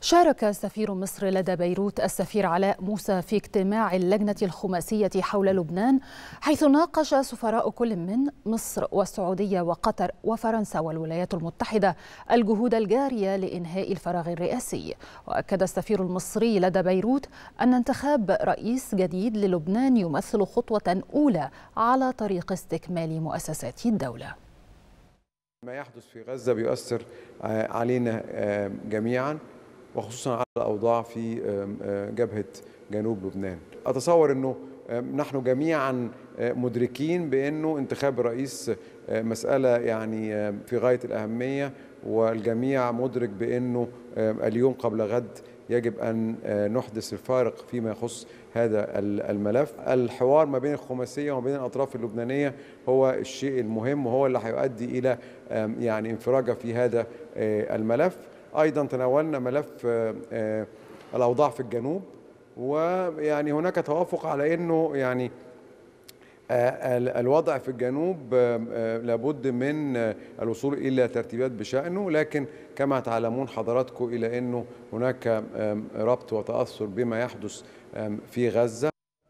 شارك سفير مصر لدى بيروت السفير علاء موسى في اجتماع اللجنة الخماسية حول لبنان حيث ناقش سفراء كل من مصر والسعودية وقطر وفرنسا والولايات المتحدة الجهود الجارية لإنهاء الفراغ الرئاسي وأكد السفير المصري لدى بيروت أن انتخاب رئيس جديد للبنان يمثل خطوة أولى على طريق استكمال مؤسسات الدولة ما يحدث في غزة بيؤثر علينا آه، جميعا وخصوصا على الأوضاع في آه، جبهة جنوب لبنان أتصور أنه نحن جميعا آه، مدركين بأنه انتخاب الرئيس آه، مسألة يعني في غاية الأهمية والجميع مدرك بأنه اليوم قبل غد يجب أن نحدث الفارق فيما يخص هذا الملف الحوار ما بين الخماسية وما بين الأطراف اللبنانية هو الشيء المهم وهو اللي هيؤدي إلى يعني انفراجة في هذا الملف ايضا تناولنا ملف آه، آه، الاوضاع في الجنوب ويعني هناك توافق على انه يعني آه، الوضع في الجنوب لابد من الوصول الى ترتيبات بشانه لكن كما تعلمون حضراتكم الى انه هناك ربط وتاثر بما يحدث في غزه